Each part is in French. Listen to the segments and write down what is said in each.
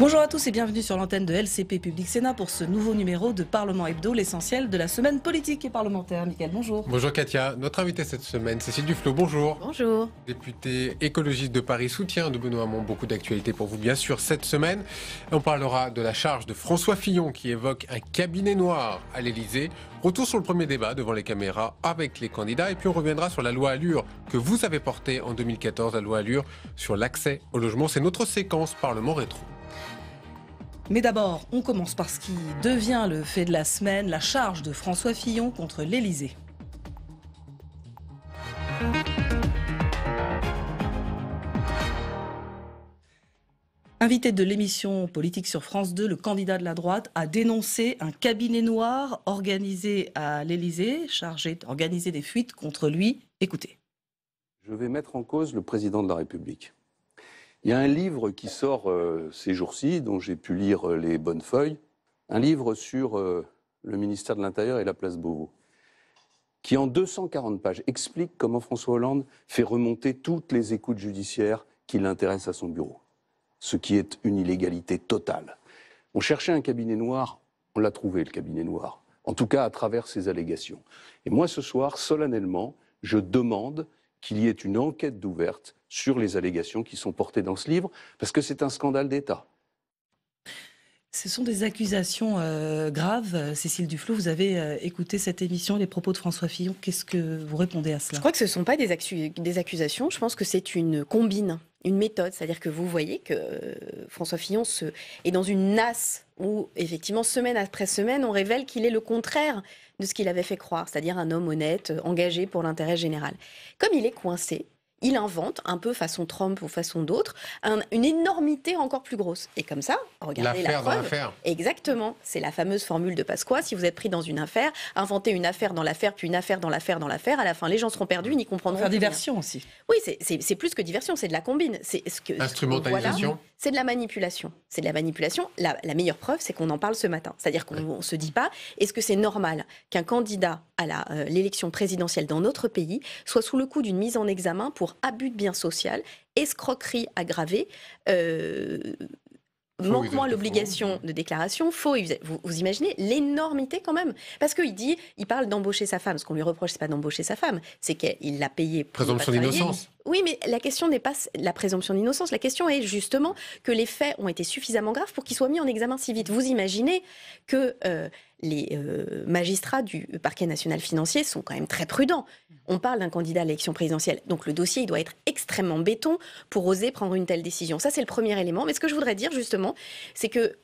Bonjour à tous et bienvenue sur l'antenne de LCP Public Sénat pour ce nouveau numéro de Parlement Hebdo, l'essentiel de la semaine politique et parlementaire. Michael, bonjour. Bonjour Katia. Notre invitée cette semaine, Cécile Duflo, bonjour. Bonjour. Députée écologiste de Paris, soutien de Benoît Hamon. Beaucoup d'actualités pour vous, bien sûr, cette semaine. On parlera de la charge de François Fillon qui évoque un cabinet noir à l'Élysée. Retour sur le premier débat devant les caméras avec les candidats. Et puis on reviendra sur la loi Allure que vous avez portée en 2014, la loi Allure sur l'accès au logement. C'est notre séquence Parlement rétro. Mais d'abord, on commence par ce qui devient le fait de la semaine, la charge de François Fillon contre l'Élysée. Invité de l'émission Politique sur France 2, le candidat de la droite a dénoncé un cabinet noir organisé à l'Elysée, chargé d'organiser des fuites contre lui. Écoutez. Je vais mettre en cause le président de la République. Il y a un livre qui sort euh, ces jours-ci, dont j'ai pu lire euh, les bonnes feuilles, un livre sur euh, le ministère de l'Intérieur et la place Beauvau, qui en 240 pages explique comment François Hollande fait remonter toutes les écoutes judiciaires qui l'intéressent à son bureau, ce qui est une illégalité totale. On cherchait un cabinet noir, on l'a trouvé, le cabinet noir, en tout cas à travers ces allégations. Et moi, ce soir, solennellement, je demande qu'il y ait une enquête d'ouverte sur les allégations qui sont portées dans ce livre, parce que c'est un scandale d'État. Ce sont des accusations euh, graves. Cécile Duflo, vous avez euh, écouté cette émission, les propos de François Fillon. Qu'est-ce que vous répondez à cela Je crois que ce ne sont pas des, accusations. Je pense que c'est une combine, une méthode. C'est-à-dire que vous voyez que euh, François Fillon est dans une nasse où, effectivement, semaine après semaine, on révèle qu'il est le contraire de ce qu'il avait fait croire, c'est-à-dire un homme honnête, engagé pour l'intérêt général. Comme il est coincé, il invente, un peu façon Trump ou façon d'autres, une énormité encore plus grosse. Et comme ça, regardez la preuve. l'affaire. Exactement, c'est la fameuse formule de Pasqua. Si vous êtes pris dans une affaire, inventez une affaire dans l'affaire, puis une affaire dans l'affaire dans l'affaire. À la fin, les gens seront perdus, ils n'y comprendront rien. diversion aussi. Oui, c'est, plus que diversion, c'est de la combine. C'est ce que instrumentalisation. c'est de la manipulation. C'est de la manipulation. La, meilleure preuve, c'est qu'on en parle ce matin. C'est-à-dire qu'on ne se dit pas est-ce que c'est normal qu'un candidat à euh, l'élection présidentielle dans notre pays soit sous le coup d'une mise en examen pour abus de biens sociaux, escroquerie aggravée, euh, manque-moi l'obligation de déclaration, faux. Vous, imaginez l'énormité quand même Parce qu'il dit, il parle d'embaucher sa femme. Ce qu'on lui reproche, c'est pas d'embaucher sa femme, c'est qu'il l'a payée pour. Présomption d'innocence. Oui, mais la question n'est pas la présomption d'innocence. La question est justement que les faits ont été suffisamment graves pour qu'ils soient mis en examen si vite. Vous imaginez que. Euh, les euh, magistrats du parquet national financier sont quand même très prudents. Mm. On parle d'un candidat à l'élection présidentielle. Donc le dossier, doit être extrêmement béton pour oser prendre une telle décision. Ça, c'est le premier élément. Mais ce que je voudrais dire, justement, c'est que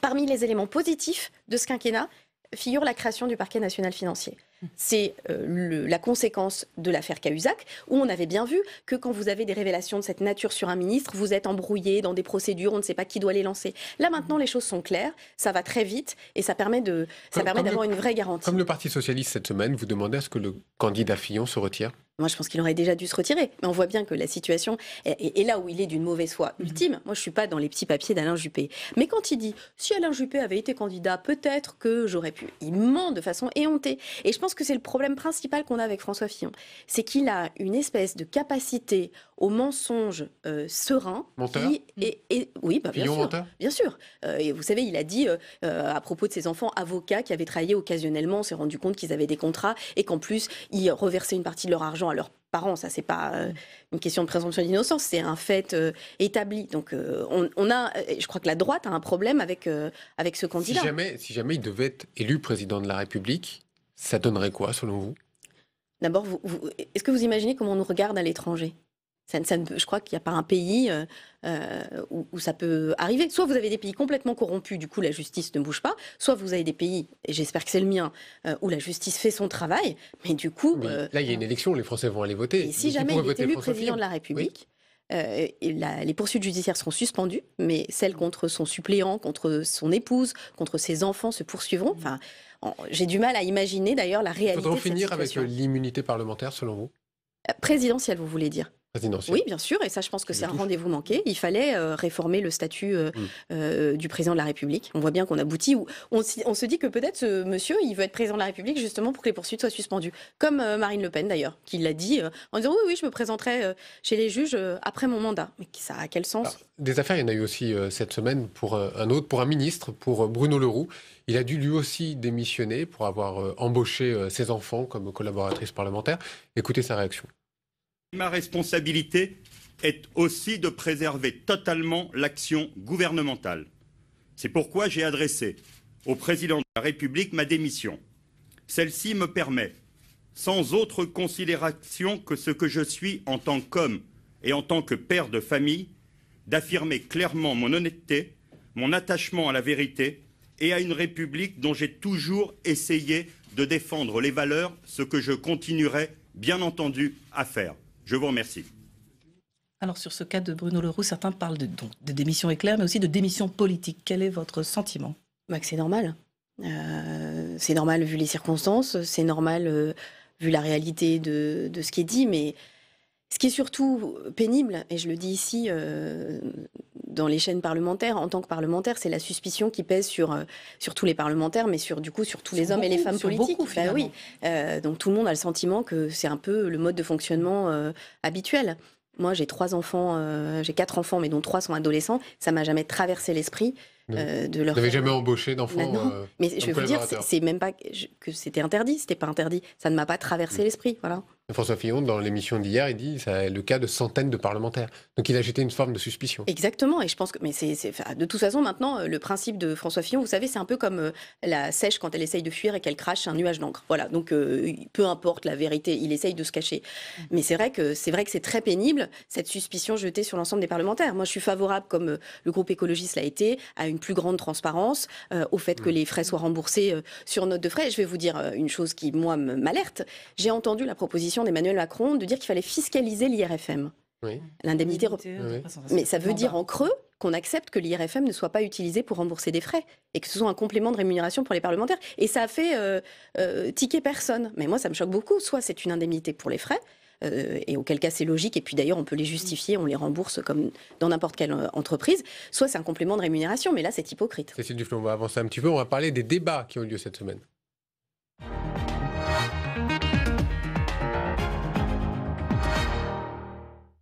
parmi les éléments positifs de ce quinquennat figure la création du parquet national financier. C'est euh, la conséquence de l'affaire Cahuzac, où on avait bien vu que quand vous avez des révélations de cette nature sur un ministre, vous êtes embrouillé dans des procédures, on ne sait pas qui doit les lancer. Là maintenant, mhm. les choses sont claires, ça va très vite et ça permet permet d'avoir une vraie garantie. Comme le Parti socialiste cette semaine, vous demandez à ce que le candidat Fillon se retire. Moi, je pense qu'il aurait déjà dû se retirer. Mais on voit bien que la situation est, là où il est d'une mauvaise foi mhm. ultime. Moi, je suis pas dans les petits papiers d'Alain Juppé. Mais quand il dit si Alain Juppé avait été candidat, peut-être que j'aurais pu. Il ment de façon éhontée. Et je pense que c'est le problème principal qu'on a avec François Fillon, c'est qu'il a une espèce de capacité au mensonge euh, serein. Mm. Oui, bah, bien, sûr, bien euh, sûr. et vous savez, il a dit euh, à propos de ses enfants avocats qui avaient travaillé occasionnellement, s'est rendu compte qu'ils avaient des contrats et qu'en plus, ils reversaient une partie de leur argent à leurs parents. Ça, c'est pas mm. une question de présomption d'innocence, c'est un fait établi. Donc, on, a, je crois que la droite a un problème avec, avec ce candidat. Si jamais, il devait être élu président de la République, ça donnerait quoi, selon vous D'abord, est-ce que vous imaginez comment on nous regarde à l'étranger je crois qu'il n'y a pas un pays euh, euh, où, ça peut arriver. Soit vous avez des pays complètement corrompus, du coup la justice ne bouge pas, soit vous avez des pays, et j'espère que c'est le mien, euh, où la justice fait son travail, mais du coup... Là, il y a une élection, les Français vont aller voter. Et si jamais il est élu président de la République, les poursuites judiciaires seront suspendues, mais celles contre son suppléant, contre son épouse, contre ses enfants se poursuivront. Mmh. Enfin, j'ai du mal à imaginer d'ailleurs la réalité. Faudra de cette finir avec l'immunité parlementaire, selon vous Présidentielle, vous voulez dire oui, bien sûr, et ça, je pense que c'est un rendez-vous manqué. Il fallait euh, réformer le statut euh, mm. euh, du président de la République. On voit bien qu'on aboutit, on, se dit que peut-être ce monsieur, il veut être président de la République justement pour que les poursuites soient suspendues. Comme Marine Le Pen d'ailleurs, qui l'a dit en disant oui, oui, je me présenterai chez les juges après mon mandat. Mais ça a quel sens Des affaires, il y en a eu aussi cette semaine pour un, autre, pour un ministre, pour Bruno Leroux. Il a dû lui aussi démissionner pour avoir embauché ses enfants comme collaboratrice parlementaire. Écoutez sa réaction. Ma responsabilité est aussi de préserver totalement l'action gouvernementale. C'est pourquoi j'ai adressé au président de la République ma démission. Celle-ci me permet, sans autre considération que ce que je suis en tant qu'homme et en tant que père de famille, d'affirmer clairement mon honnêteté, mon attachement à la vérité et à une République dont j'ai toujours essayé de défendre les valeurs, ce que je continuerai bien entendu à faire. Je vous remercie. Alors sur ce cas de Bruno Leroux, certains parlent de, démission éclair, mais aussi de démission politique. Quel est votre sentiment Max C'est normal. Euh, c'est normal vu les circonstances, c'est normal euh, vu la réalité de, ce qui est dit, mais ce qui est surtout pénible, et je le dis ici, euh, dans les chaînes parlementaires, en tant que parlementaire, c'est la suspicion qui pèse sur, euh, sur tous les parlementaires, mais sur, du coup, sur tous les hommes et les femmes politiques. Bah oui. Euh, donc tout le monde a le sentiment que c'est un peu le mode de fonctionnement euh, habituel. Moi, j'ai trois enfants, j'ai quatre enfants, mais dont trois sont adolescents. Ça m'a jamais traversé l'esprit de leur. Vous n'avez jamais embauché bah d'enfants Mais je veux dire, c'est même pas que c'était interdit, c'était pas interdit. Ça ne m'a pas traversé mm. l'esprit, voilà. François Fillon, dans l'émission d'hier, il dit que c'est le cas de centaines de parlementaires. Donc il a jeté une forme de suspicion. Exactement, et je pense que. Mais c'est, de toute façon, maintenant, euh, le principe de François Fillon, vous savez, c'est un peu comme euh, la sèche quand elle essaye de fuir et qu'elle crache un nuage d'encre. Voilà, donc euh, peu importe la vérité, il essaye de se cacher. Mm. Mais c'est vrai que c'est vrai que c'est très pénible, cette suspicion jetée sur l'ensemble des parlementaires. Moi, je suis favorable, comme le groupe écologiste l'a été, à une plus grande transparence, au fait que mm. les frais soient remboursés sur note de frais. je vais vous dire une chose qui, moi, m'alerte. J'ai entendu la proposition d'Emmanuel Macron de dire qu'il fallait fiscaliser l'IRFM. L'indemnité. Mais ça veut dire en creux qu'on accepte que l'IRFM ne soit pas utilisé pour rembourser des frais et que ce soit un complément de rémunération pour les parlementaires. Et ça a fait euh, euh tiquer personne. Mais moi, ça me choque beaucoup. Soit c'est une indemnité pour les frais, euh, et auquel cas c'est logique, et puis d'ailleurs on peut les justifier, on les rembourse comme dans n'importe quelle euh, entreprise, soit c'est un complément de rémunération, mais là c'est hypocrite. Cécile Duflon, on va avancer un petit peu, on va parler des débats qui ont eu lieu cette semaine.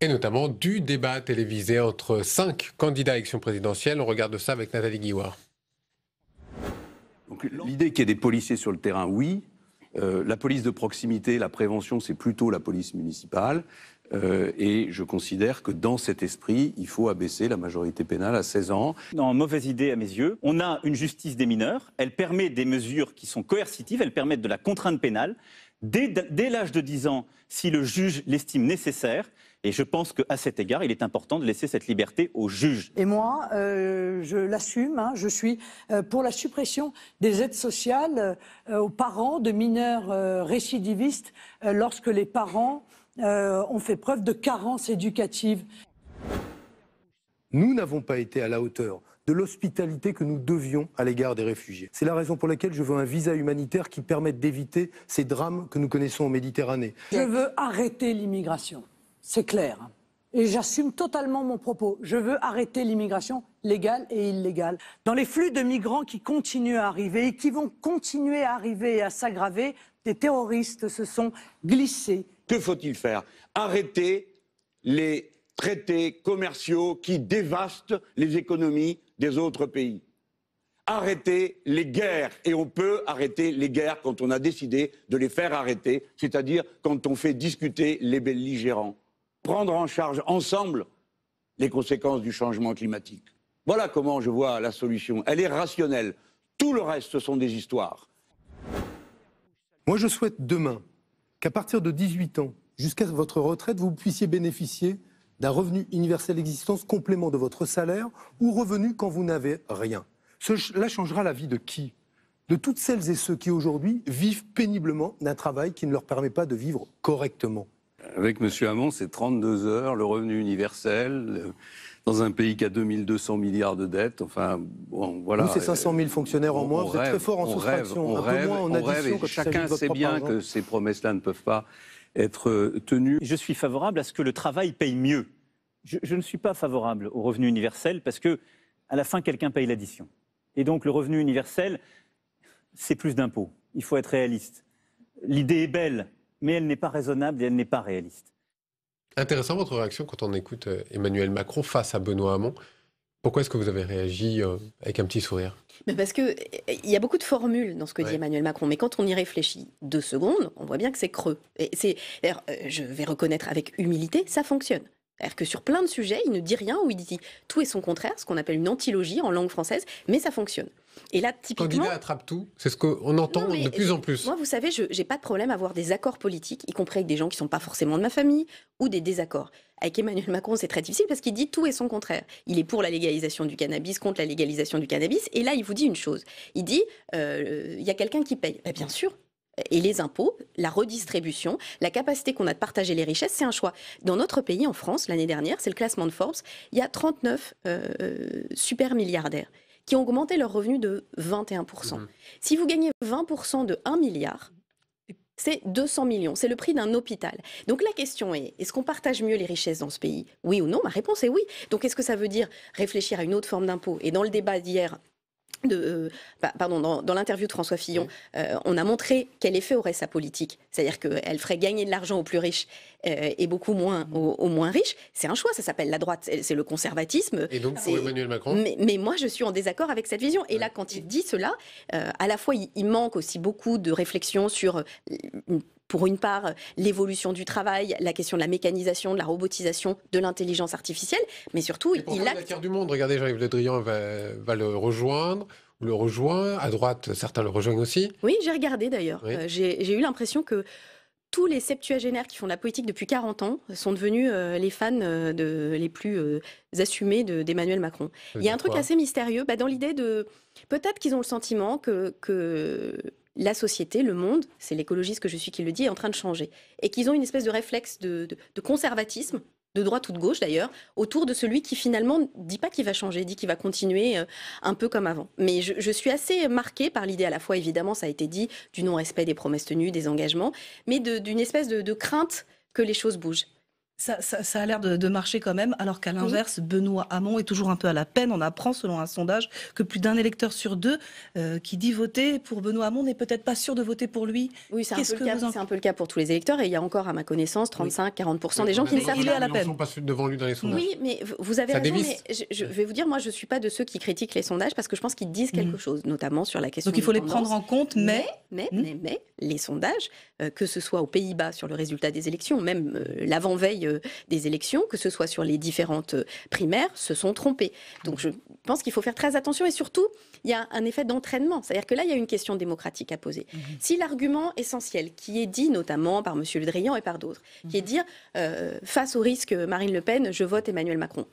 notamment du débat télévisé entre cinq candidats à l'élection présidentielle. On regarde ça avec Nathalie Guillouard. L'idée qu'il y ait des policiers sur le terrain, oui. Euh, la police de proximité, la prévention, c'est plutôt la police municipale. Euh, et je considère que dans cet esprit, il faut abaisser la majorité pénale à 16 ans. Non, mauvaise idée à mes yeux. On a une justice des mineurs. Elle permet des mesures qui sont coercitives. Elle permet de la contrainte pénale. dès l'âge de 10 ans, si le juge l'estime nécessaire, et je pense qu'à cet égard, il est important de laisser cette liberté aux juges. Et moi, euh, je l'assume, hein, je suis euh, pour la suppression des aides sociales euh, aux parents de mineurs récidivistes lorsque les parents ont fait preuve de carence éducative. Nous n'avons pas été à la hauteur de l'hospitalité que nous devions à l'égard des réfugiés. C'est la raison pour laquelle je veux un visa humanitaire qui permette d'éviter ces drames que nous connaissons en Méditerranée. Je veux arrêter l'immigration. C'est clair. Et j'assume totalement mon propos. Je veux arrêter l'immigration légale et illégale. Dans les flux de migrants qui continuent à arriver et qui vont continuer à arriver et à s'aggraver, des terroristes se sont glissés. Que faut-il faire Arrêter les traités commerciaux qui dévastent les économies des autres pays. Arrêter les guerres. Et on peut arrêter les guerres quand on a décidé de les faire arrêter, c'est-à-dire quand on fait discuter les belligérants prendre en charge ensemble les conséquences du changement climatique. Voilà comment je vois la solution. Elle est rationnelle. Tout le reste, sont des histoires. Moi, je souhaite demain qu'à partir de 18 ans, jusqu'à votre retraite, vous puissiez bénéficier d'un revenu universel existence, complément de votre salaire ou revenu quand vous n'avez rien. Cela changera la vie de qui De toutes celles et ceux qui aujourd'hui vivent péniblement d'un travail qui ne leur permet pas de vivre correctement. Avec M. Hamon, c'est 32 heures, le revenu universel, dans un pays qui a 2200 milliards de dettes. Enfin, voilà. Nous, c'est 500 000 fonctionnaires en moins. vous êtes très fort en soustraction, un peu moins en addition. chacun sait bien que ces promesses-là ne peuvent pas être euh, tenues. Je suis favorable à ce que le travail paye mieux. Je, je ne suis pas favorable au revenu universel parce que, à la fin, quelqu'un paye l'addition. Et donc, le revenu universel, c'est plus d'impôts. Il faut être réaliste. L'idée est belle mais elle n'est pas raisonnable et elle n'est pas réaliste. Intéressant votre réaction quand on écoute euh, Emmanuel Macron face à Benoît Hamon. Pourquoi est-ce que vous avez réagi euh, avec un petit sourire mais Parce qu'il eh, y a beaucoup de formules dans ce que dit Emmanuel Macron, mais quand on y réfléchit deux secondes, on voit bien que c'est creux. Et euh, je vais reconnaître avec humilité, ça fonctionne. C'est-à-dire que sur plein de sujets, il ne dit rien ou il dit tout et son contraire, ce qu'on appelle une antilogie en langue française, mais ça fonctionne. Et là, typiquement. Candidat attrape tout, c'est ce qu'on entend de plus en plus. Moi, vous savez, je n'ai pas de problème à avoir des accords politiques, y compris avec des gens qui ne sont pas forcément de ma famille, ou des désaccords. Avec Emmanuel Macron, c'est très difficile parce qu'il dit tout et son contraire. Il est pour la légalisation du cannabis, contre la légalisation du cannabis, et là, il vous dit une chose. Il dit euh, il y a quelqu'un qui paye. Ben, bien sûr, et les impôts, la redistribution, la capacité qu'on a de partager les richesses, c'est un choix. Dans notre pays, en France, l'année dernière, c'est le classement de Forbes, il y a 39 euh, super milliardaires qui ont augmenté leurs revenus de 21%. Mhm. Si vous gagnez 20% de 1 milliard, c'est 200 millions, c'est le prix d'un hôpital. Donc la question est, est-ce qu'on partage mieux les richesses dans ce pays Oui ou non Ma réponse est oui. Donc est-ce que ça veut dire réfléchir à une autre forme d'impôt Et dans le débat d'hier, de, euh, pardon, dans, l'interview de François Fillon, euh, on a montré quel effet aurait sa politique. C'est-à-dire qu'elle ferait gagner de l'argent aux plus riches euh, et beaucoup moins aux, moins riches. C'est un choix, ça s'appelle la droite, c'est le conservatisme. Et donc pour Emmanuel Macron mais, moi, je suis en désaccord avec cette vision. Et là, quand il dit cela, à la fois, il, manque aussi beaucoup de réflexion sur pour une part l'évolution du travail, la question de la mécanisation, de la robotisation, de l'intelligence artificielle, mais surtout il a... La guerre du monde, regardez, Jean-Yves Le Drian va, le rejoindre ou le rejoint. À droite, certains le rejoignent aussi. Oui, j'ai regardé d'ailleurs. Euh, j'ai eu l'impression que tous les septuagénaires qui font de la politique depuis 40 ans sont devenus euh, les fans euh, de, les plus assumés d'Emmanuel Macron. Il y a un truc assez mystérieux, bah, dans l'idée de... Peut-être qu'ils ont le sentiment que la société, le monde, c'est l'écologiste que je suis qui le dit, est en train de changer. Et qu'ils ont une espèce de réflexe de, conservatisme de droite ou de gauche d'ailleurs, autour de celui qui finalement ne dit pas qu'il va changer, dit qu'il va continuer euh, un peu comme avant. Mais je, suis assez marquée par l'idée à la fois, évidemment, ça a été dit, du non-respect des promesses tenues, des engagements, mais d'une espèce de crainte que les choses bougent. Ça, a l'air de, marcher quand même, alors qu'à mhm. l'inverse, Benoît Hamon est toujours un peu à la peine. On apprend, selon un sondage, que plus d'un électeur sur deux euh, qui dit voter pour Benoît Hamon n'est peut-être pas sûr de voter pour lui. Oui, c'est un, peu le cas pour tous les électeurs. Et il y a encore, à ma connaissance, 35-40% des gens qui ne savent pas. à la peine. Pas devant lui dans les sondages. Oui, mais vous avez raison. je, vais vous dire, moi, je ne suis pas de ceux qui critiquent les sondages parce que je pense qu'ils disent mhm. quelque chose, notamment sur la question. Donc il faut les prendre en compte, mais. Mais, mais, hmm. les sondages, euh, que ce soit aux Pays-Bas sur le résultat des élections, même euh, l'avant-veille euh, des élections, que ce soit sur les différentes euh, primaires, se sont trompés. Donc je pense qu'il faut faire très attention et surtout, il y a un effet d'entraînement. C'est-à-dire que là, il y a une question démocratique à poser. Mhm. Si l'argument essentiel qui est dit notamment par M. Le Drian et par d'autres, qui est mhm. dire euh, face au risque Marine Le Pen, je vote Emmanuel Macron.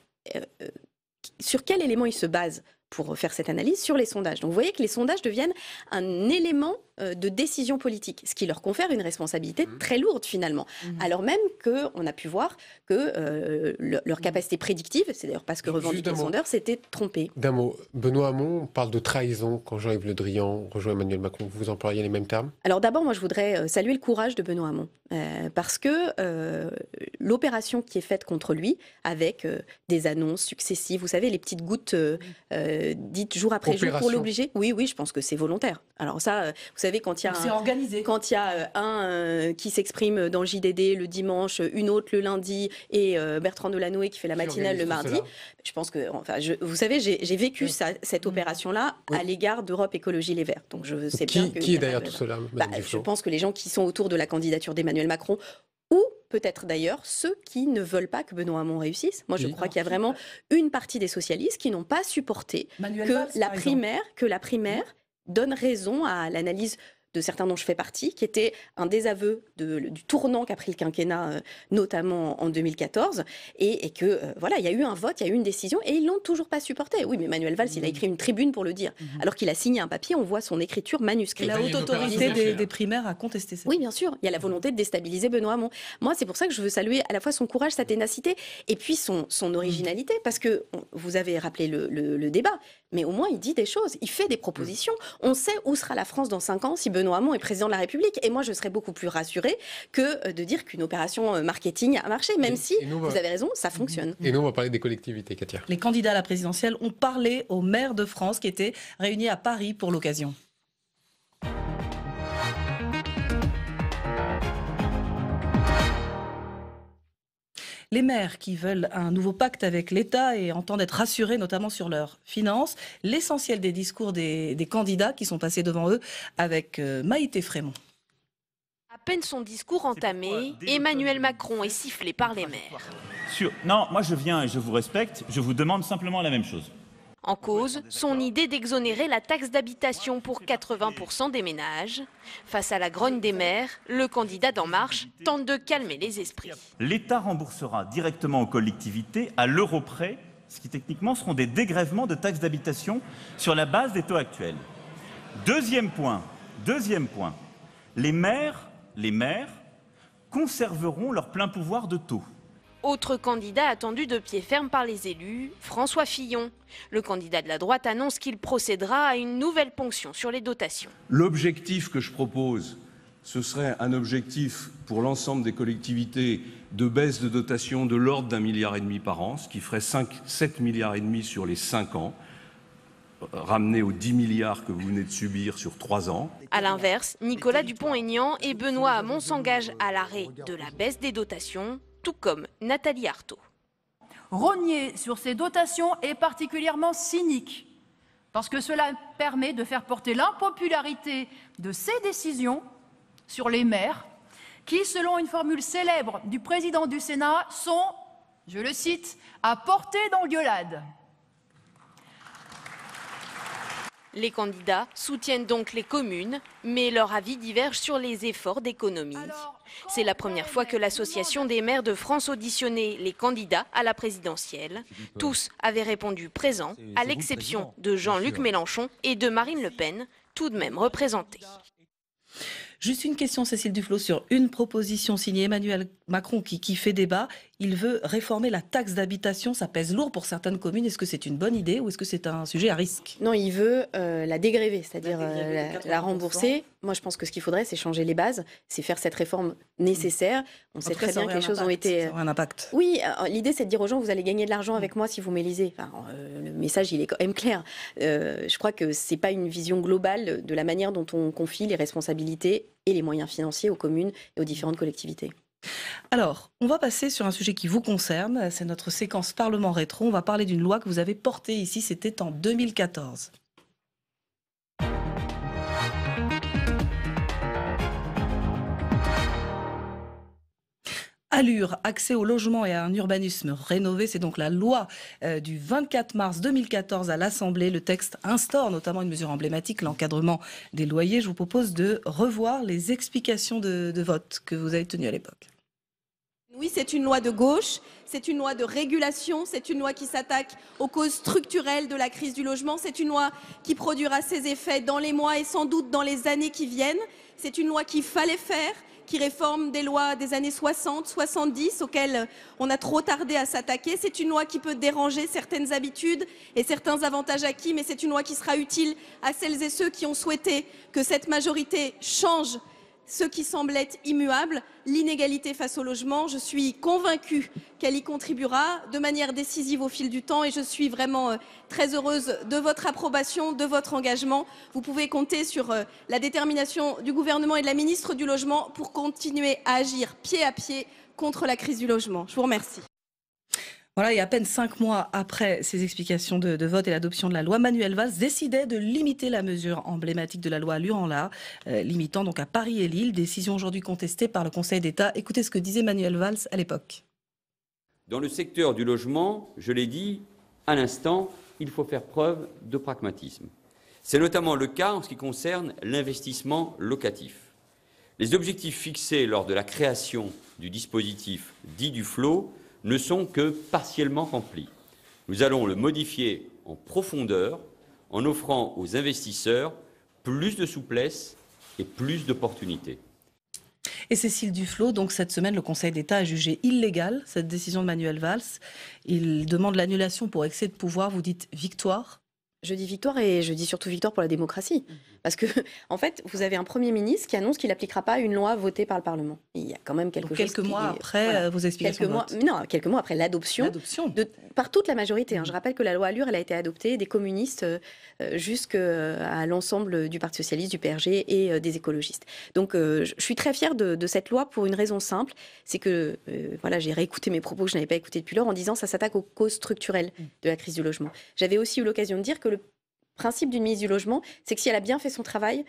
sur quel élément il se base pour faire cette analyse sur les sondages. Donc vous voyez que les sondages deviennent un élément euh, de décision politique, ce qui leur confère une responsabilité mmh. très lourde finalement. Mmh. Alors même qu'on a pu voir que euh, leur mmh. capacité prédictive, c'est d'ailleurs parce que revendique les sondeurs, s'était trompé. D'un mot, Benoît Hamon parle de trahison quand Jean-Yves Le Drian rejoint Emmanuel Macron. Vous employez les mêmes termes Alors d'abord, moi je voudrais euh, saluer le courage de Benoît Hamon, parce que l'opération qui est faite contre lui, avec des annonces successives, vous savez, les petites gouttes dites jour après jour pour l'obliger Oui, oui, je pense que c'est volontaire. Alors ça, euh, vous savez, quand il y a, un, organisé. Quand il y a euh, un euh, qui s'exprime dans le JDD le dimanche, une autre le lundi, et Bertrand Delanoë qui fait la matinale le mardi, je pense que, enfin, vous savez, j'ai vécu cette mm. opération-là à l'égard d'Europe Écologie Les Verts. Donc je sais bien qui est derrière tout cela bah, Je pense que les gens qui sont autour de la candidature d'Emmanuel Macron ou peut-être d'ailleurs ceux qui ne veulent pas que Benoît Hamon réussisse. Moi, je crois qu'il y a ah, vraiment une partie des socialistes qui n'ont pas supporté que la primaire donne raison à l'analyse de certains dont je fais partie, qui était un désaveu du tournant qu'a pris le quinquennat, euh, notamment en 2014, et, et que euh, voilà, il y a eu un vote, il y a eu une décision, et ils l'ont toujours pas supporté. Oui, mais Manuel Valls, il a mmh. écrit une tribune pour le dire, mmh. alors qu'il a signé un papier. On voit son écriture manuscrite. La haute autorité des, primaires a contesté ça. Oui, bien sûr. Il y a la volonté de déstabiliser Benoît Hamon. Moi, c'est pour ça que je veux saluer à la fois son courage, sa ténacité, et puis son, originalité, parce que vous avez rappelé le débat mais au moins il dit des choses, il fait des mm. propositions. On sait où sera la France dans 5 ans si Benoît Hamon est président de la République. Et moi, je serais beaucoup plus rassurée que euh, de dire qu'une opération euh, marketing a marché, même si, bah- vous avez raison, ça fonctionne. Et nous, on va parler des collectivités, Katia. Les candidats à la présidentielle ont parlé aux maires de France qui étaient réunis à Paris pour l'occasion. les maires qui veulent un nouveau pacte avec l'État et entendent être rassurés notamment sur leurs finances. L'essentiel des discours des, candidats qui sont passés devant eux avec euh, Maïté Frémont. À peine son discours entamé, Emmanuel Macron est sifflé par les maires. Non, moi je viens et je vous respecte, je vous demande simplement la même chose. En cause, son idée d'exonérer la taxe d'habitation pour 80% des ménages. Face à la grogne des maires, le candidat d'En Marche tente de calmer les esprits. L'État remboursera directement aux collectivités, à l'euro près, ce qui techniquement seront des dégrèvements de taxes d'habitation sur la base des taux actuels. Deuxième point, deuxième point, les maires, les maires conserveront leur plein pouvoir de taux. Autre candidat attendu de pied ferme par les élus, François Fillon. Le candidat de la droite annonce qu'il procédera à une nouvelle ponction sur les dotations. L'objectif que je propose, ce serait un objectif pour l'ensemble des collectivités de baisse de dotation de l'ordre d'un milliard et demi par an, ce qui ferait 5, 7 milliards et demi sur les 5 ans ramené aux 10 milliards que vous venez de subir sur 3 ans. À l'inverse, Nicolas Dupont-Aignan et Benoît Hamon s'engagent à l'arrêt de la baisse des dotations tout comme Nathalie Arthaud. Rogner sur ces dotations est particulièrement cynique, parce que cela permet de faire porter l'impopularité de ces décisions sur les maires, qui, selon une formule célèbre du président du Sénat, sont, je le cite, à portée d'engueulade. Les candidats soutiennent donc les communes, mais leur avis diverge sur les efforts d'économie. C'est la première fois que l'Association des maires de France auditionnait les candidats à la présidentielle. Tous avaient répondu présent, à l'exception de Jean-Luc Mélenchon et de Marine Le Pen, tout de même représentés. Juste une question, Cécile Duflot, sur une proposition signée Emmanuel Macron qui, qui fait débat. Il veut réformer la taxe d'habitation. Ça pèse lourd pour certaines communes. Est-ce que c'est une bonne idée ou est-ce que c'est un sujet à risque Non, il veut euh, la dégréver, c'est-à-dire la, euh, rembourser. Moi, je pense que ce qu'il faudrait, c'est changer les bases, c'est faire cette réforme mm. nécessaire. On sait très bien que les choses ont été. Ça euh, un impact. Oui, l'idée, c'est de dire aux gens, vous allez gagner de l'argent avec moi si vous m'élisez. le message, il est quand même clair. je crois que ce n'est pas une vision globale de la manière dont on confie les responsabilités et les moyens financiers aux communes et aux différentes collectivités. Alors, on va passer sur un sujet qui vous concerne, c'est notre séquence Parlement rétro. On va parler d'une loi que vous avez portée ici, c'était en 2014. Allure, accès au logement et à un urbanisme rénové, c'est donc la loi euh, du 24 mars 2014 à l'Assemblée. Le texte instaure notamment une mesure emblématique, l'encadrement des loyers. Je vous propose de revoir les explications de, de vote que vous avez tenues à l'époque. Oui, c'est une loi de gauche, c'est une loi de régulation, c'est une loi qui s'attaque aux causes structurelles de la crise du logement, c'est une loi qui produira ses effets dans les mois et sans doute dans les années qui viennent, c'est une loi qu'il fallait faire, qui réforme des lois des années 60, 70 auxquelles on a trop tardé à s'attaquer, c'est une loi qui peut déranger certaines habitudes et certains avantages acquis, mais c'est une loi qui sera utile à celles et ceux qui ont souhaité que cette majorité change ce qui semble être immuable, l'inégalité face au logement. Je suis convaincue qu'elle y contribuera de manière décisive au fil du temps et je suis vraiment euh, très heureuse de votre approbation, de votre engagement. Vous pouvez compter sur euh, la détermination du gouvernement et de la ministre du Logement pour continuer à agir pied à pied contre la crise du logement. Je vous remercie. Voilà, et à peine cinq mois après ces explications de, vote et l'adoption de la loi, Manuel Valls décidait de limiter la mesure emblématique de la loi à euh, limitant donc à Paris et Lille, décision aujourd'hui contestée par le Conseil d'État. Écoutez ce que disait Manuel Valls à l'époque. Dans le secteur du logement, je l'ai dit à l'instant, il faut faire preuve de pragmatisme. C'est notamment le cas en ce qui concerne l'investissement locatif. Les objectifs fixés lors de la création du dispositif dit du flot ne sont que partiellement remplis. Nous allons le modifier en profondeur en offrant aux investisseurs plus de souplesse et plus d'opportunités. Et Cécile Duflot, donc cette semaine, le Conseil d'État a jugé illégal cette décision de Manuel Valls. Il demande l'annulation pour excès de pouvoir. Vous dites victoire je dis victoire et je dis surtout victoire pour la démocratie. Mhm. Parce que, en fait, vous avez un Premier ministre qui annonce qu'il n'appliquera pas une loi votée par le Parlement. Il y a quand même quelque Quelques mois après euh, vos explications. Quelques mois, non, quelques mois après l'adoption. Par toute la majorité. Hein. Mhm. Je rappelle que la loi Allure, elle a été adoptée des communistes euh, jusqu'à euh, l'ensemble du Parti Socialiste, du PRG et des écologistes. Donc, je suis très fière de, cette loi pour une raison simple. C'est que, voilà, j'ai réécouté mes propos que je n'avais pas écoutés depuis lors en disant ça s'attaque aux causes structurelles mhm. de la crise du logement. J'avais aussi eu l'occasion de dire que principe d'une mise du Logement, c'est que si elle a bien fait son travail,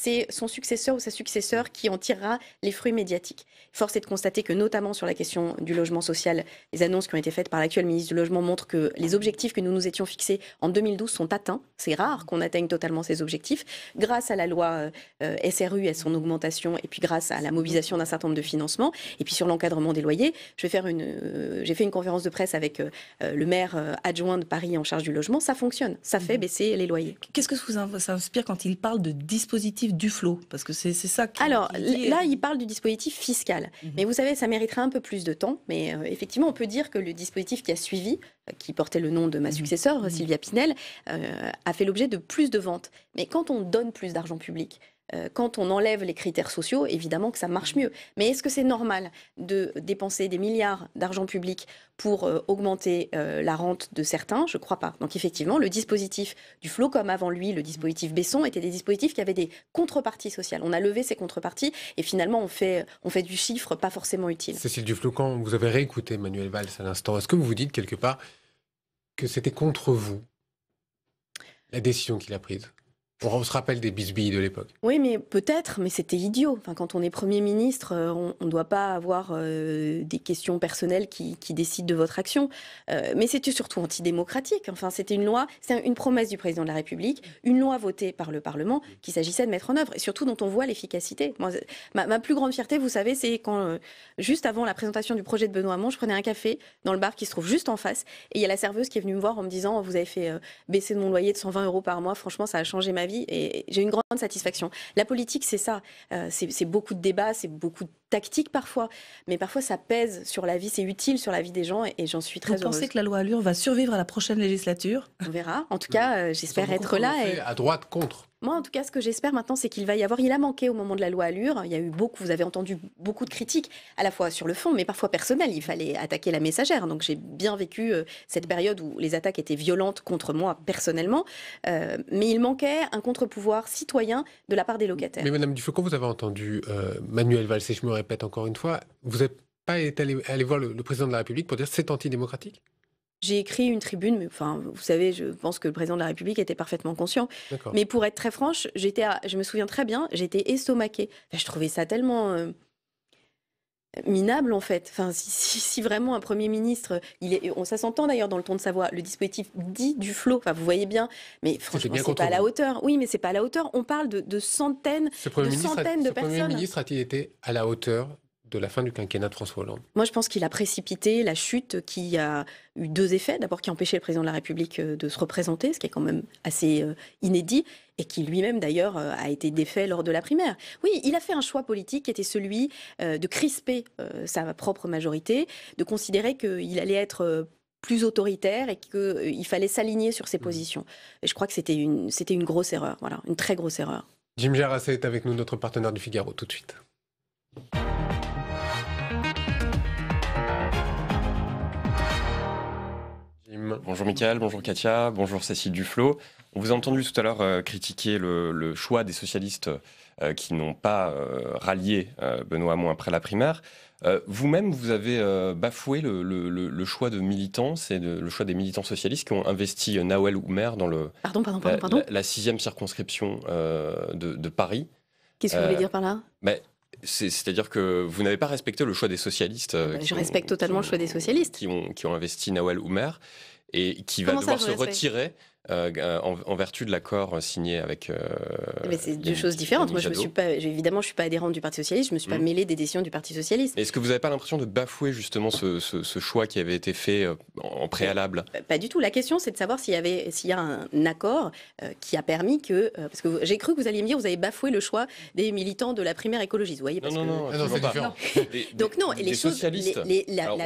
c'est son successeur ou sa successeur qui en tirera les fruits médiatiques. Force est de constater que, notamment sur la question du logement social, les annonces qui ont été faites par l'actuel ministre du Logement montrent que les objectifs que nous nous étions fixés en 2012 sont atteints. C'est rare qu'on atteigne totalement ces objectifs. Grâce à la loi euh, SRU et son augmentation, et puis grâce à la mobilisation d'un certain nombre de financements, et puis sur l'encadrement des loyers, euh, j'ai fait une conférence de presse avec euh, le maire adjoint de Paris en charge du logement. Ça fonctionne, ça fait mhm. baisser les loyers. Qu'est-ce que ça vous inspire quand il parle de dispositifs du flot Parce que c'est ça qui. Alors là, il parle du dispositif fiscal. Mhm. Mais vous savez, ça mériterait un peu plus de temps. Mais euh, effectivement, on peut dire que le dispositif qui a suivi, euh, qui portait le nom de ma mhm. successeur, mhm. Sylvia Pinel, euh, a fait l'objet de plus de ventes. Mais quand on donne plus d'argent public, euh, quand on enlève les critères sociaux, évidemment que ça marche mieux. Mais est-ce que c'est normal de dépenser des milliards d'argent public pour euh, augmenter euh, la rente de certains Je ne crois pas. Donc effectivement, le dispositif du flot, comme avant lui, le dispositif Besson, était des dispositifs qui avaient des contreparties sociales. On a levé ces contreparties et finalement, on fait, on fait du chiffre pas forcément utile. Cécile Duflo, quand vous avez réécouté Manuel Valls à l'instant, est-ce que vous vous dites quelque part que c'était contre vous la décision qu'il a prise on se rappelle des bisbilles de l'époque. Oui, mais peut-être, mais c'était idiot. quand on est Premier ministre, euh, on ne doit pas avoir euh, des questions personnelles qui, décident de votre action. Euh, mais c'était surtout antidémocratique. Enfin, c'était une loi, c'est une promesse du président de la République, une loi votée par le Parlement qu'il s'agissait de mettre en œuvre, et surtout dont on voit l'efficacité. Ma, plus grande fierté, vous savez, c'est quand, juste avant la présentation du projet de Benoît Hamon, je prenais un café dans le bar qui se trouve juste en face, et il y a la serveuse qui est venue me voir en me disant oh, Vous avez fait baisser mon loyer de 120 euros par mois, franchement, ça a changé ma et j'ai une grande satisfaction. La politique, c'est ça. Euh, c'est beaucoup de débats, c'est beaucoup de tactiques parfois, mais parfois ça pèse sur la vie, c'est utile sur la vie des gens et, j'en suis très heureuse. Vous pensez que la loi Allure va survivre à la prochaine législature On verra. En tout cas, euh, j'espère être là. Et... À droite contre. Moi, en tout cas, ce que j'espère maintenant, c'est qu'il va y avoir. Il a manqué au moment de la loi Allure. Il y a eu beaucoup, vous avez entendu beaucoup de critiques, à la fois sur le fond, mais parfois personnelles. Il fallait attaquer la messagère. Donc, j'ai bien vécu euh, cette période où les attaques étaient violentes contre moi personnellement. Euh, mais il manquait un contre-pouvoir citoyen de la part des locataires. Mais Madame quand vous avez entendu euh, Manuel Valls, et je me répète encore une fois, vous n'êtes pas allé, voir le, le président de la République pour dire c'est antidémocratique j'ai écrit une tribune, mais enfin, vous savez, je pense que le président de la République était parfaitement conscient. Mais pour être très franche, j'étais, je me souviens très bien, j'étais estomaquée. je trouvais ça tellement euh, minable en fait. Enfin, si, vraiment un premier ministre, il on ça s'entend d'ailleurs dans le ton de sa voix, le dispositif dit du flot. Enfin, vous voyez bien, mais franchement, c'est pas à la hauteur. Oui, mais c'est pas à la hauteur. On parle de, centaines, de centaines de personnes. Ce premier ministre a-t-il été à la hauteur de la fin du quinquennat de François Hollande Moi, je pense qu'il a précipité la chute qui a eu deux effets. D'abord, qui a empêché le président de la République euh, de se représenter, ce qui est quand même assez euh, inédit, et qui lui-même, d'ailleurs, euh, a été défait lors de la primaire. Oui, il a fait un choix politique qui était celui de crisper sa propre majorité, de considérer qu'il allait être plus autoritaire et qu'il fallait s'aligner sur ses mmh. positions. Et je crois que c'était une, c'était une grosse erreur, voilà, une très grosse erreur. Jim Jarrasset est avec nous, notre partenaire du Figaro, tout de suite. Bonjour Mickaël, bonjour Katia, bonjour Cécile Duflo. On vous a entendu tout à l'heure euh, critiquer le, choix des socialistes euh, qui n'ont pas euh, rallié Benoît Hamon après la primaire. Vous-même, vous avez bafoué le, choix de militants, c'est le choix des militants socialistes qui ont investi Nawel Oumer dans le, La, sixième circonscription de, Paris. Qu'est-ce que vous voulez dire par là c'est-à-dire que vous n'avez pas respecté le choix des socialistes. Ah bah, je respecte totalement le choix des socialistes. Qui ont, qui ont investi Nawel Oumer et qui va devoir se retirer euh, euh, en, vertu de l'accord euh, signé avec. mais c'est deux choses différentes. Moi, je ne suis pas, évidemment, je suis pas adhérente du Parti socialiste. Je ne me suis pas hmm. mêlée des décisions du Parti socialiste. Est-ce que vous n'avez pas l'impression de bafouer justement ce, choix qui avait été fait en préalable pas, du tout. La question, c'est de savoir s'il y a un accord qui a permis que, parce que j'ai cru que vous alliez me dire, vous avez bafoué le choix des militants de la primaire écologiste. Vous voyez non, non, non, ah c'est différent. Donc non, les Les, on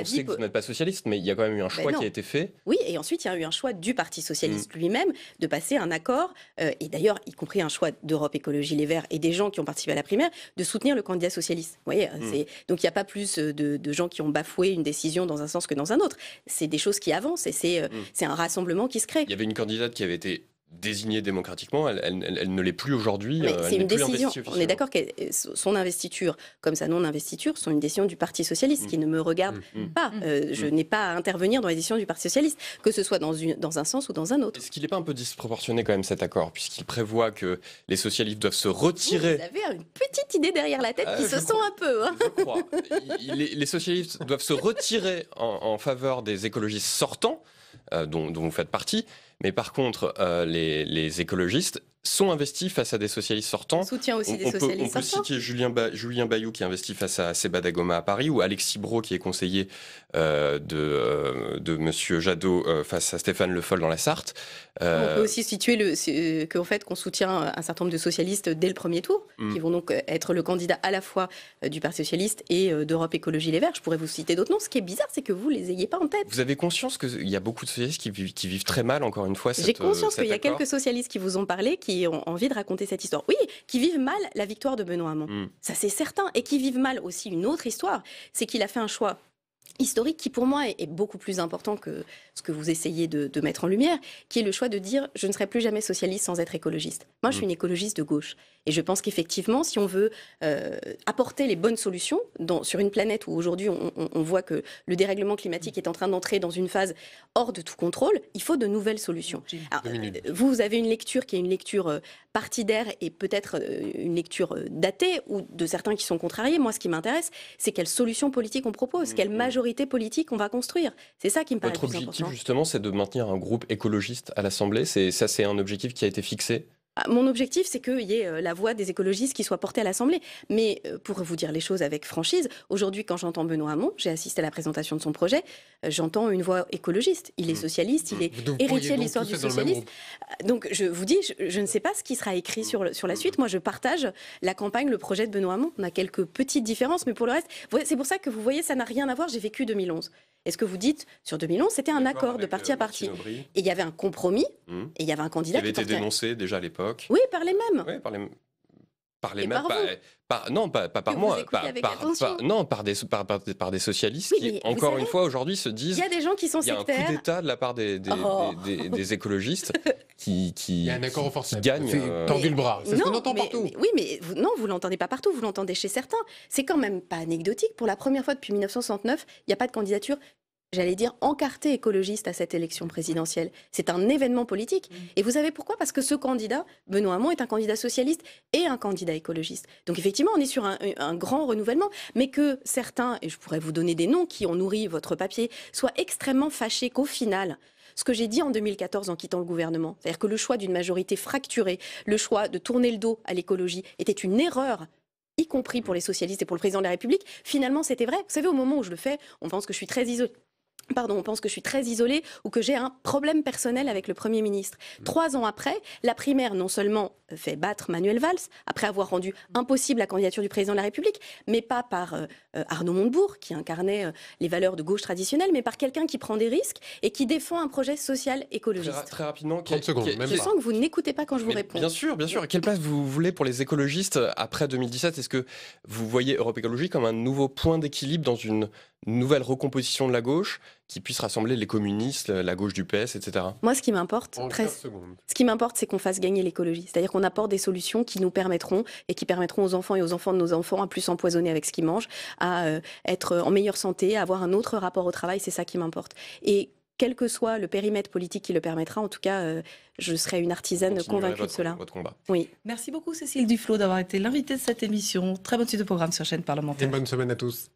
sait que vous n'êtes pas socialiste, mais il y a quand même eu un ben choix qui a été fait. Oui, et ensuite il y a eu un choix du Parti socialiste hmm. lui-même même de passer un accord, euh, et d'ailleurs, y compris un choix d'Europe Écologie Les Verts et des gens qui ont participé à la primaire, de soutenir le candidat socialiste. Vous voyez, euh, hmm. donc il n'y a pas plus euh, de, gens qui ont bafoué une décision dans un sens que dans un autre. C'est des choses qui avancent et c'est hmm. un rassemblement qui se crée. Il y avait une candidate qui avait été désignée démocratiquement, elle, ne l'est plus aujourd'hui. Euh, c'est une décision. On est d'accord que son investiture, comme sa non-investiture, sont une décision du Parti socialiste mm. qui ne me regarde mm. Mm. pas. Euh, je n'ai pas à intervenir dans les décisions du Parti socialiste, que ce soit dans, un sens ou dans un autre. Est-ce qu'il n'est pas un peu disproportionné quand même cet accord, puisqu'il prévoit que les socialistes doivent se retirer Vous avez une petite idée derrière la tête ah, qui se sent un peu. Hein. les, socialistes doivent se retirer en, faveur des écologistes sortants, euh, dont vous faites partie. Mais par contre, euh, les, écologistes sont investis face à des socialistes sortants. On aussi des socialistes peut, citer Julien, Bayou qui est investi face à Seba Dagoma à Paris ou Alexis Bro qui est conseiller euh, de, M. Euh, de Monsieur Jadot euh, face à Stéphane Le Foll dans la Sarthe. On peut aussi situer le, fait qu'on soutient un certain nombre de socialistes dès le premier tour, mm. qui vont donc être le candidat à la fois du Parti socialiste et d'Europe Écologie Les Verts. Je pourrais vous citer d'autres noms. Ce qui est bizarre, c'est que vous les ayez pas en tête. Vous avez conscience qu'il y a beaucoup de socialistes qui, qui, vivent très mal, encore une fois. J'ai conscience qu'il y a quelques socialistes qui vous ont parlé, qui ont envie de raconter cette histoire. Oui, qui vivent mal la victoire de Benoît Hamon. Hmm. Ça, c'est certain. Et qui vivent mal aussi une autre histoire, c'est qu'il a fait un choix historique qui pour moi est, beaucoup plus important que ce que vous essayez de, mettre en lumière, qui est le choix de dire je ne serai plus jamais socialiste sans être écologiste. Moi, je mm. suis une écologiste de gauche. Et je pense qu'effectivement, si on veut euh, apporter les bonnes solutions sur une planète où aujourd'hui on, voit que le dérèglement climatique est en train d'entrer dans une phase hors de tout contrôle, il faut de nouvelles solutions. Euh, vous avez une lecture qui est une lecture euh, partidaire et peut-être une lecture datée ou de certains qui sont contrariés. Moi, ce qui m'intéresse, c'est quelles solutions politiques on propose, mm. quelle mm. majorité politique on va construire. C'est ça qui me paraît Votre objectif, justement, c'est de maintenir un groupe écologiste à l'Assemblée. C'est Ça, c'est un objectif qui a été fixé ah, mon objectif, c'est qu'il y ait euh, la voix des écologistes qui soit portée à l'Assemblée. Mais euh, pour vous dire les choses avec franchise, aujourd'hui, quand j'entends Benoît Hamon, j'ai assisté à la présentation de son projet, euh, j'entends une voix écologiste. Il est mmh. socialiste, il mmh. est héritier de l'histoire du socialisme. Donc je vous dis, je, ne sais pas ce qui sera écrit sur, sur la mmh. suite. Moi, je partage la campagne, le projet de Benoît Hamon. On a quelques petites différences, mais pour le reste, c'est pour ça que vous voyez, ça n'a rien à voir. J'ai vécu 2011 est ce que vous dites sur 2011, c'était un accord de parti à euh, parti. Et il y avait un compromis, hmm. et il y avait un candidat qui avait été dénoncé déjà à l'époque. Oui, par les mêmes par les mêmes, euh, par, non pas, par moi, par, non par des par, des socialistes qui encore une fois aujourd'hui se disent il y a des gens qui sont sectaires, il y a un coup d'état de la part des des, oh. écologistes qui qui il y a un accord renforcé. gagne euh... tendu le bras, c'est ce qu'on entend partout. oui mais vous, non vous l'entendez pas partout, vous l'entendez chez certains. C'est quand même pas anecdotique pour la première fois depuis 1969, il n'y a pas de candidature j'allais dire, encarté écologiste à cette élection présidentielle. C'est un événement politique. Mm. Et vous savez pourquoi Parce que ce candidat, Benoît Hamon, est un candidat socialiste et un candidat écologiste. Donc effectivement, on est sur un, grand renouvellement, mais que certains, et je pourrais vous donner des noms qui ont nourri votre papier, soient extrêmement fâchés qu'au final, ce que j'ai dit en 2014 en quittant le gouvernement, c'est-à-dire que le choix d'une majorité fracturée, le choix de tourner le dos à l'écologie, était une erreur y compris pour les socialistes et pour le président de la République, finalement c'était vrai. Vous savez, au moment où je le fais, on pense que je suis très isolée Pardon, on pense que je suis très isolée ou que j'ai un problème personnel avec le Premier ministre. Mm. Trois ans après, la primaire, non seulement fait battre Manuel Valls, après avoir rendu impossible la candidature du président de la République, mais pas par euh, euh, Arnaud Montebourg, qui incarnait euh, les valeurs de gauche traditionnelle, mais par quelqu'un qui prend des risques et qui défend un projet social écologiste. Très, rapidement, 30 secondes, Je sens que vous n'écoutez pas quand je vous réponds. Bien sûr, bien sûr. À quelle place vous voulez pour les écologistes après 2017 Est-ce que vous voyez Europe Écologie comme un nouveau point d'équilibre dans une nouvelle recomposition de la gauche qui puisse rassembler les communistes, la gauche du PS, etc. Moi, ce qui m'importe, ce qui m'importe, c'est qu'on fasse gagner l'écologie. C'est-à-dire qu'on apporte des solutions qui nous permettront et qui permettront aux enfants et aux enfants de nos enfants à plus s'empoisonner avec ce qu'ils mangent, à euh, être en meilleure santé, à avoir un autre rapport au travail. C'est ça qui m'importe. Et quel que soit le périmètre politique qui le permettra, en tout cas, euh, je serai une artisane convaincue de cela. combat. Oui. Merci beaucoup, Cécile Duflot, d'avoir été l'invitée de cette émission. Très bonne suite de programme sur chaîne parlementaire. Et bonne semaine à tous.